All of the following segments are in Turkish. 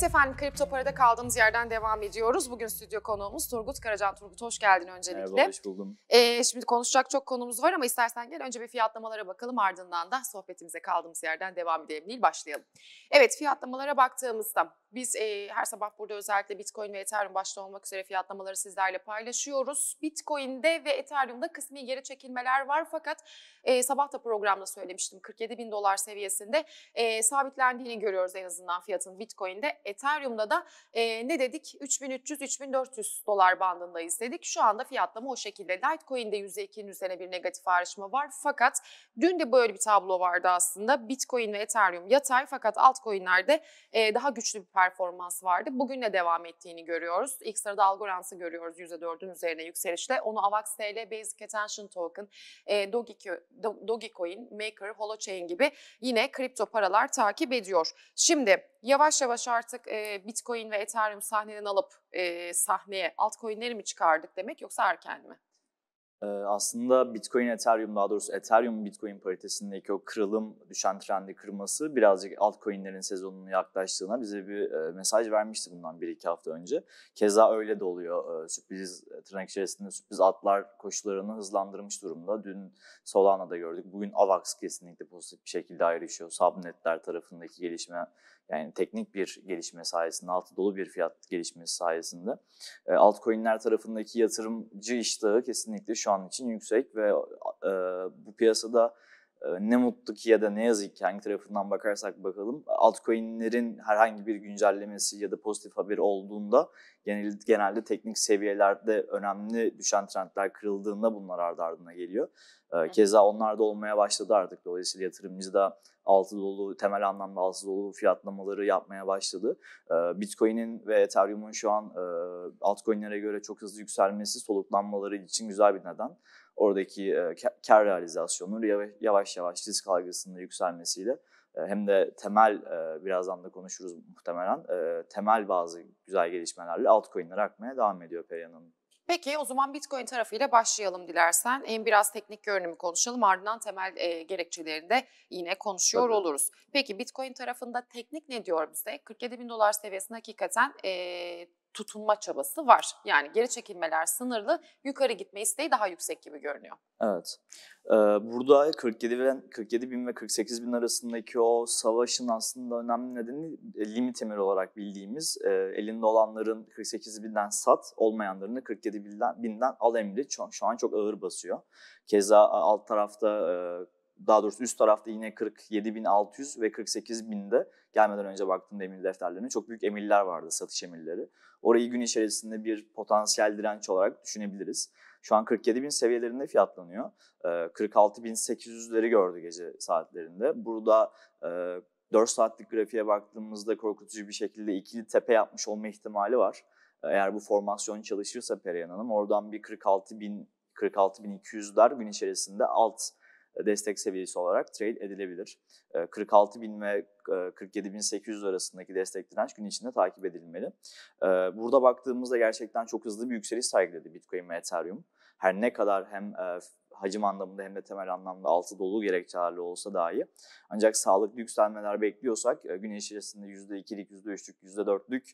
Evet efendim Kripto Para'da kaldığımız yerden devam ediyoruz. Bugün stüdyo konuğumuz Turgut Karacan. Turgut hoş geldin öncelikle. Merhaba, hoş buldum. Ee, şimdi konuşacak çok konumuz var ama istersen gel önce bir fiyatlamalara bakalım ardından da sohbetimize kaldığımız yerden devam edelim değil başlayalım. Evet fiyatlamalara baktığımızda biz e, her sabah burada özellikle Bitcoin ve Ethereum başta olmak üzere fiyatlamaları sizlerle paylaşıyoruz. Bitcoin'de ve Ethereum'da kısmi geri çekilmeler var fakat e, sabah da programda söylemiştim 47 bin dolar seviyesinde e, sabitlendiğini görüyoruz en azından fiyatın Bitcoin'de. Ethereum'da da e, ne dedik 3300-3400 dolar bandındayız dedik. Şu anda fiyatlama o şekilde. Litecoin'de %2'nin üzerine bir negatif ayrışma var fakat dün de böyle bir tablo vardı aslında. Bitcoin ve Ethereum yatay fakat altcoin'lerde e, daha güçlü bir performans vardı. Bugün de devam ettiğini görüyoruz. İlk sırada Algorand'sı görüyoruz %4'ün üzerine yükselişle. Onu AVAX TL, Basic Attention Token, e, Dogecoin, Maker, Holochain gibi yine kripto paralar takip ediyor. Şimdi yavaş yavaş artık e, Bitcoin ve Ethereum sahneden alıp e, sahneye altcoin'leri mi çıkardık demek yoksa erken mi? Ee, aslında Bitcoin Ethereum daha doğrusu Ethereum Bitcoin paritesindeki o kırılım düşen trendi kırması birazcık altcoin'lerin sezonunun yaklaştığına bize bir e, mesaj vermişti bundan 1-2 hafta önce. Keza öyle de oluyor. Ee, sürpriz e, tırnak içerisinde sürpriz atlar koşularını hızlandırmış durumda. Dün Solana'da gördük. Bugün AVAX kesinlikle pozitif bir şekilde ayrışıyor. Subnetler tarafındaki gelişme yani teknik bir gelişme sayesinde, altı dolu bir fiyat gelişmesi sayesinde e, altcoin'ler tarafındaki yatırımcı iştahı kesinlikle şu an için yüksek ve e, bu piyasada e, ne mutlu ki ya da ne yazık ki hangi tarafından bakarsak bakalım altcoin'lerin herhangi bir güncellemesi ya da pozitif haber olduğunda genel, genelde teknik seviyelerde önemli düşen trendler kırıldığında bunlar ardı ardına geliyor. Ee, keza onlar da olmaya başladı artık. Dolayısıyla yatırımcı da altı dolu, temel anlamda altı dolu fiyatlamaları yapmaya başladı. Ee, Bitcoin'in ve Ethereum'un şu an e, altcoin'lere göre çok hızlı yükselmesi soluklanmaları için güzel bir neden. Oradaki e, kar realizasyonu yavaş yavaş risk algısının yükselmesiyle e, hem de temel e, birazdan da konuşuruz muhtemelen temel bazı güzel gelişmelerle altcoin'ler akmaya devam ediyor Perihan Hanım. Peki o zaman Bitcoin tarafıyla başlayalım dilersen. En biraz teknik görünümü konuşalım ardından temel e, gerekçeleri yine konuşuyor Tabii. oluruz. Peki Bitcoin tarafında teknik ne diyor bize? 47 bin dolar seviyesinde hakikaten e, tutunma çabası var. Yani geri çekilmeler sınırlı, yukarı gitme isteği daha yüksek gibi görünüyor. Evet. Ee, burada 47 bin, 47 bin ve 48 bin arasındaki o savaşın aslında önemli nedeni e, limit emir olarak bildiğimiz e, elinde olanların 48 binden sat, olmayanların da 47 binden, binden al emri şu an çok ağır basıyor. Keza alt tarafta e, daha doğrusu üst tarafta yine 47.600 ve 48.000'de gelmeden önce baktığımda emin defterlerine çok büyük emirler vardı satış emirleri. Orayı gün içerisinde bir potansiyel direnç olarak düşünebiliriz. Şu an 47.000 seviyelerinde fiyatlanıyor. 46.800'leri ee, gördü gece saatlerinde. Burada 4 e, saatlik grafiğe baktığımızda korkutucu bir şekilde ikili tepe yapmış olma ihtimali var. Eğer bu formasyon çalışırsa Perihan Hanım oradan bir 46.000 46.200'ler gün içerisinde alt destek seviyesi olarak trade edilebilir. 46 ee, bin ve 47.800 e, arasındaki destek direnç gün içinde takip edilmeli. Ee, burada baktığımızda gerçekten çok hızlı bir yükseliş sergiledi Bitcoin ve Ethereum her ne kadar hem e, hacim anlamında hem de temel anlamda altı dolu gerekçelerle olsa dahi. Ancak sağlıklı yükselmeler bekliyorsak e, gün içerisinde %2'lik, %3'lük, %4'lük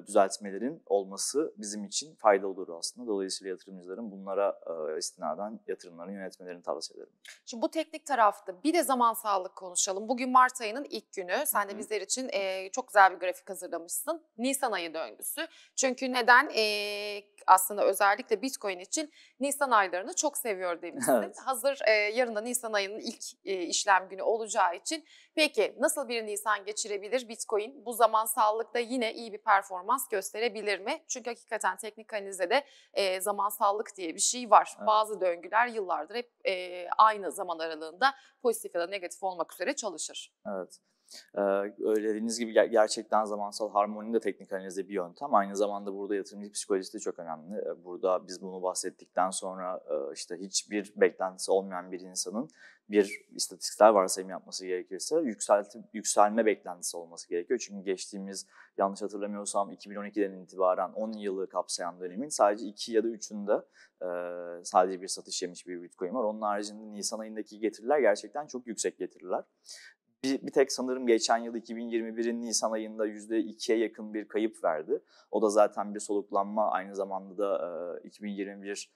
e, düzeltmelerin olması bizim için faydalı olur aslında. Dolayısıyla yatırımcıların bunlara e, istinaden yatırımlarını yönetmelerini tavsiye ederim. Şimdi bu teknik tarafta bir de zaman sağlık konuşalım. Bugün Mart ayının ilk günü. Sen de bizler için e, çok güzel bir grafik hazırlamışsın. Nisan ayı döngüsü. Çünkü neden? aslında özellikle Bitcoin için Nisan aylarını çok seviyor demiştim etmişsin. Evet. Hazır e, yarın da Nisan ayının ilk e, işlem günü olacağı için. Peki nasıl bir Nisan geçirebilir Bitcoin? Bu zaman zamansallıkta yine iyi bir performans gösterebilir mi? Çünkü hakikaten teknik analizde de e, zamansallık diye bir şey var. Evet. Bazı döngüler yıllardır hep e, aynı zaman aralığında pozitif ya da negatif olmak üzere çalışır. Evet öyle gibi gerçekten zamansal harmoni de teknik analizde bir yöntem. Aynı zamanda burada yatırımcı psikolojisi de çok önemli. Burada biz bunu bahsettikten sonra işte hiçbir beklentisi olmayan bir insanın bir istatistiksel varsayım yapması gerekirse yükselti, yükselme beklentisi olması gerekiyor. Çünkü geçtiğimiz yanlış hatırlamıyorsam 2012'den itibaren 10 yılı kapsayan dönemin sadece 2 ya da 3'ünde e, sadece bir satış yemiş bir bitcoin var. Onun haricinde Nisan ayındaki getiriler gerçekten çok yüksek getiriler. Bir, bir tek sanırım geçen yıl 2021'in Nisan ayında %2'ye yakın bir kayıp verdi. O da zaten bir soluklanma aynı zamanda da e, 2021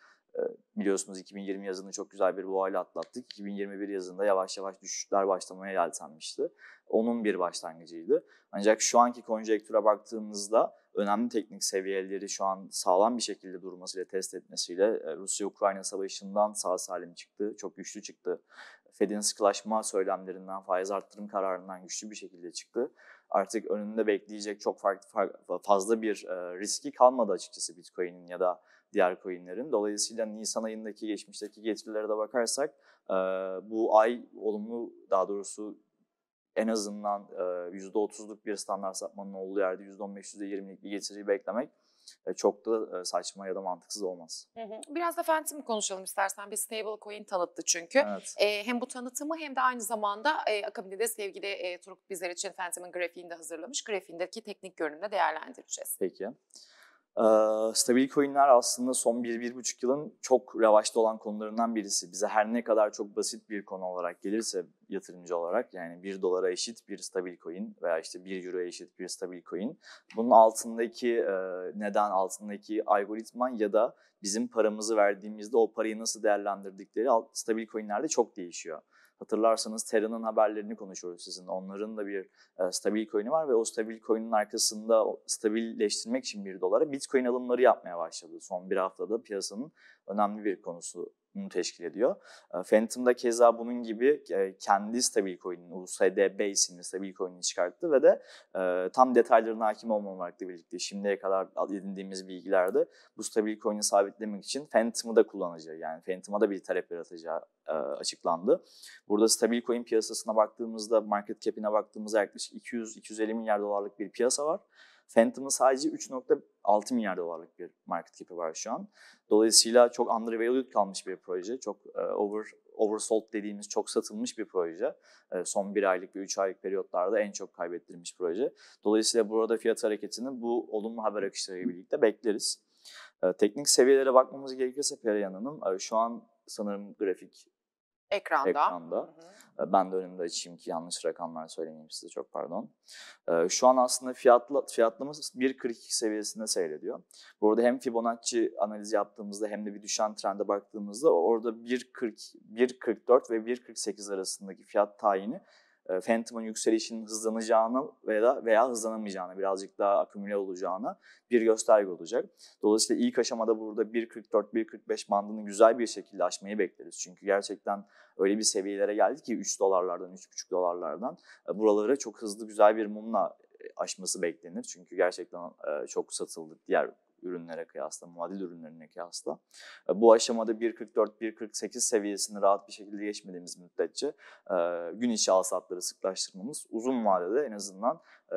biliyorsunuz 2020 yazını çok güzel bir boğayla atlattık. 2021 yazında yavaş yavaş düşüşler başlamaya yeltenmişti. Onun bir başlangıcıydı. Ancak şu anki konjektüre baktığımızda önemli teknik seviyeleri şu an sağlam bir şekilde durmasıyla, test etmesiyle Rusya-Ukrayna savaşından sağ salim çıktı. Çok güçlü çıktı Fed'in sıkılaşma söylemlerinden, faiz arttırım kararından güçlü bir şekilde çıktı. Artık önünde bekleyecek çok farklı fazla bir e, riski kalmadı açıkçası Bitcoin'in ya da diğer coinlerin. Dolayısıyla Nisan ayındaki geçmişteki getirilere de bakarsak e, bu ay olumlu daha doğrusu en azından %30'luk e, bir standart sapmanın olduğu yerde %15, %20'lik bir getiriyi beklemek e, çok da e, saçma ya da mantıksız olmaz. Hı hı. Biraz da Phantom konuşalım istersen. Bir stablecoin tanıttı çünkü. Evet. E, hem bu tanıtımı hem de aynı zamanda e, akabinde de sevgili e, Turgut bizler için Phantom'ın grafiğini de hazırlamış. Grafiğindeki teknik görünümde değerlendireceğiz. Peki. Ee, stabil coin'ler aslında son 1-1,5 yılın çok revaçta olan konularından birisi. Bize her ne kadar çok basit bir konu olarak gelirse yatırımcı olarak yani 1 dolara eşit bir stabil coin veya işte 1 euroya eşit bir stabil coin bunun altındaki e, neden altındaki algoritman ya da bizim paramızı verdiğimizde o parayı nasıl değerlendirdikleri stabil coin'lerde çok değişiyor. Hatırlarsanız Terra'nın haberlerini konuşuyoruz sizin. Onların da bir e, stabil coin'i var ve o stabil coin'in arkasında stabilleştirmek için bir dolara Bitcoin alımları yapmaya başladı. Son bir haftada piyasanın önemli bir konusu bunu teşkil ediyor. Ee, Phantom da keza bunun gibi e, kendi stablecoin'ini, ulus HDB isimli stablecoin'ini çıkarttı ve de e, tam detaylarına hakim olmamakla birlikte şimdiye kadar edindiğimiz bilgilerde bu stablecoin'i sabitlemek için Phantom'ı da kullanacağı yani Phantom'a da bir talep yaratacağı e, açıklandı. Burada stablecoin piyasasına baktığımızda, market cap'ine baktığımızda yaklaşık 200-250 milyar dolarlık bir piyasa var. Phantom'ın sadece 3. 6 milyar dolarlık bir market cap'i var şu an. Dolayısıyla çok undervalued kalmış bir proje. Çok e, over oversold dediğimiz çok satılmış bir proje. E, son bir aylık ve üç aylık periyotlarda en çok kaybettirmiş proje. Dolayısıyla burada fiyat hareketini bu olumlu haber akışlarıyla birlikte bekleriz. E, teknik seviyelere bakmamız gerekirse Perihan Hanım e, şu an sanırım grafik ekranda. ekranda. Hı hı. Ee, ben de önümde açayım ki yanlış rakamlar söylemeyeyim size çok pardon. Ee, şu an aslında fiyatla, fiyatlamamız 1.42 seviyesinde seyrediyor. Burada hem Fibonacci analizi yaptığımızda hem de bir düşen trende baktığımızda orada 1.40, 1.44 ve 1.48 arasındaki fiyat tayini e, Phantom'ın yükselişinin hızlanacağına veya veya hızlanamayacağını birazcık daha akümüle olacağına bir gösterge olacak. Dolayısıyla ilk aşamada burada 1.44-1.45 bandını güzel bir şekilde aşmayı bekleriz. Çünkü gerçekten öyle bir seviyelere geldi ki 3 dolarlardan, 3.5 dolarlardan e, buraları çok hızlı güzel bir mumla e, aşması beklenir. Çünkü gerçekten çok satıldı diğer ürünlere kıyasla, muadil ürünlerine kıyasla. E, bu aşamada 1.44-1.48 seviyesini rahat bir şekilde geçmediğimiz müddetçe e, gün içi alsatları sıklaştırmamız uzun vadede en azından e,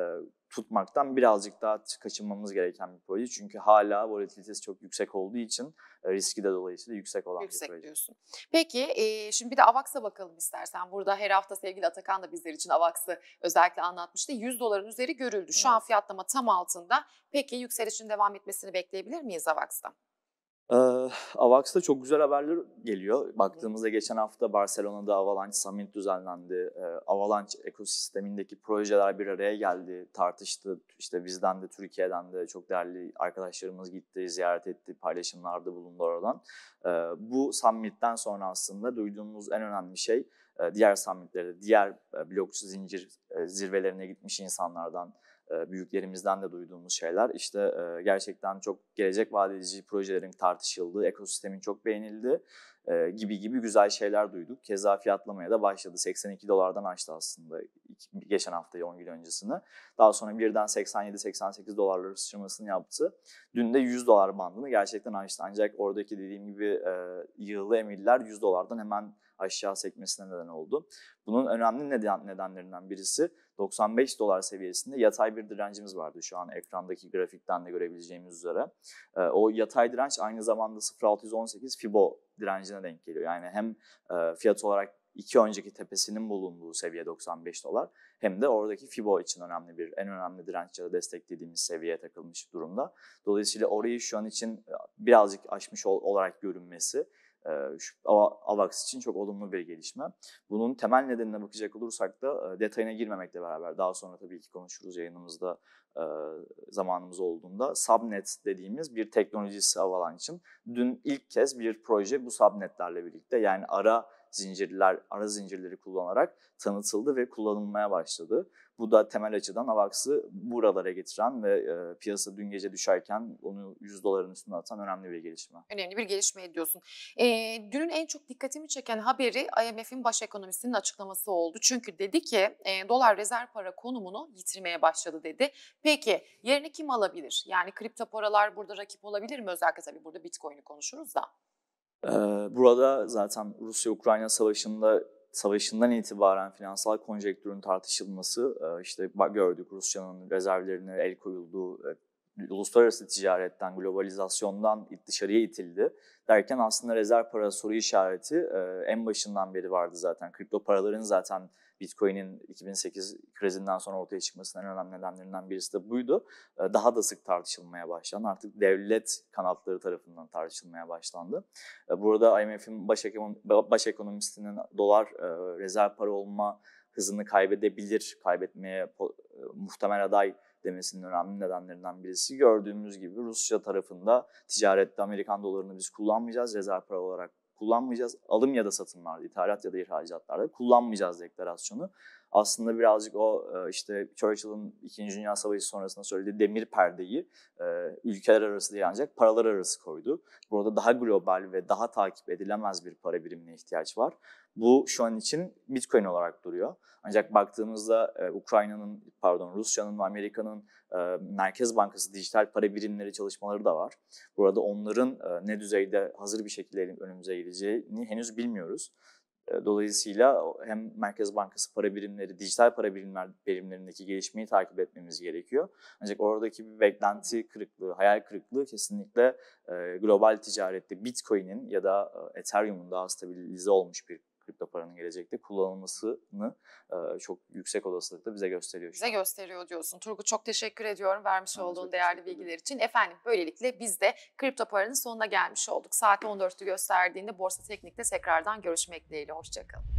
tutmaktan birazcık daha kaçınmamız gereken bir proje. Çünkü hala volatilitesi çok yüksek olduğu için riski de dolayısıyla yüksek olan yüksek bir proje. diyorsun. Peki e, şimdi bir de AVAX'a bakalım istersen. Burada her hafta sevgili Atakan da bizler için AVAX'ı özellikle anlatmıştı. 100 doların üzeri görüldü. Şu evet. an fiyatlama tam altında. Peki yükselişin devam etmesini haberlerini bekleyebilir miyiz AVAX'tan? Ee, eh, Avax'ta çok güzel haberler geliyor. Baktığımızda geçen hafta Barcelona'da Avalanche Summit düzenlendi. Ee, Avalanche ekosistemindeki projeler bir araya geldi, tartıştı. İşte bizden de Türkiye'den de çok değerli arkadaşlarımız gitti, ziyaret etti, paylaşımlarda bulundu oradan. Ee, bu summit'ten sonra aslında duyduğumuz en önemli şey diğer summitlere, diğer blokçu zincir zirvelerine gitmiş insanlardan, e, büyüklerimizden de duyduğumuz şeyler. İşte e, gerçekten çok gelecek vaat edici projelerin tartışıldığı, ekosistemin çok beğenildiği e, gibi gibi güzel şeyler duyduk. Keza fiyatlamaya da başladı. 82 dolardan açtı aslında geçen haftayı 10 gün öncesini. Daha sonra birden 87-88 dolarlara sıçramasını yaptı. Dün de 100 dolar bandını gerçekten açtı. Ancak oradaki dediğim gibi yığılı emirler 100 dolardan hemen aşağı sekmesine neden oldu. Bunun önemli neden, nedenlerinden birisi 95 dolar seviyesinde yatay bir direncimiz vardı. Şu an ekrandaki grafikten de görebileceğimiz üzere. Ee, o yatay direnç aynı zamanda 0618 Fibo direncine denk geliyor. Yani hem e, fiyat olarak iki önceki tepesinin bulunduğu seviye 95 dolar hem de oradaki Fibo için önemli bir en önemli direnç ya da destek dediğimiz seviyeye takılmış durumda. Dolayısıyla orayı şu an için e, birazcık aşmış olarak görünmesi ee, AVAX için çok olumlu bir gelişme. Bunun temel nedenine bakacak olursak da e, detayına girmemekle beraber daha sonra tabii ki konuşuruz yayınımızda e, zamanımız olduğunda subnet dediğimiz bir teknolojisi Avalanche'ın dün ilk kez bir proje bu subnetlerle birlikte yani ara zincirler, ara zincirleri kullanarak tanıtıldı ve kullanılmaya başladı. Bu da temel açıdan AVAX'ı buralara getiren ve e, piyasa dün gece düşerken onu 100 doların üstüne atan önemli bir gelişme. Önemli bir gelişme ediyorsun. E, dünün en çok dikkatimi çeken haberi IMF'in baş ekonomistinin açıklaması oldu. Çünkü dedi ki e, dolar rezerv para konumunu yitirmeye başladı dedi. Peki yerini kim alabilir? Yani kripto paralar burada rakip olabilir mi? Özellikle tabii burada Bitcoin'i konuşuruz da. Burada zaten Rusya-Ukrayna savaşında savaşından itibaren finansal konjektürün tartışılması, işte gördük Rusya'nın rezervlerine el koyulduğu, uluslararası ticaretten, globalizasyondan dışarıya itildi. Derken aslında rezerv para soru işareti en başından beri vardı zaten. Kripto paraların zaten Bitcoin'in 2008 krizinden sonra ortaya çıkmasının önemli nedenlerinden birisi de buydu. Ee, daha da sık tartışılmaya başlandı. Artık devlet kanatları tarafından tartışılmaya başlandı. Ee, burada IMF'in baş, baş ekonomistinin dolar e, rezerv para olma hızını kaybedebilir, kaybetmeye e, muhtemel aday demesinin önemli nedenlerinden birisi. Gördüğümüz gibi Rusya tarafında ticarette Amerikan dolarını biz kullanmayacağız, rezerv para olarak kullanmayacağız. Alım ya da satımlarda, ithalat ya da ihracatlarda kullanmayacağız deklarasyonu. Aslında birazcık o e, işte Churchill'ın İkinci Dünya Savaşı sonrasında söylediği demir perdeyi e, ülkeler arası değil ancak paralar arası koydu. Burada daha global ve daha takip edilemez bir para birimine ihtiyaç var. Bu şu an için Bitcoin olarak duruyor. Ancak baktığımızda e, Ukrayna'nın, pardon Rusya'nın ve Amerika'nın e, Merkez Bankası dijital para birimleri çalışmaları da var. Burada onların e, ne düzeyde hazır bir şekilde önümüze geleceğini henüz bilmiyoruz. E, dolayısıyla hem Merkez Bankası para birimleri, dijital para birimler birimlerindeki gelişmeyi takip etmemiz gerekiyor. Ancak oradaki bir beklenti kırıklığı, hayal kırıklığı kesinlikle e, global ticarette Bitcoin'in ya da e, Ethereum'un daha stabilize olmuş bir da paranın gelecekte kullanılmasını çok yüksek olasılıkla bize gösteriyor. Bize gösteriyor diyorsun. Turgut çok teşekkür ediyorum vermiş ben olduğun değerli bilgiler için. Efendim böylelikle biz de kripto paranın sonuna gelmiş olduk. Saat 14'ü gösterdiğinde Borsa Teknik'te tekrardan görüşmek dileğiyle. Hoşçakalın.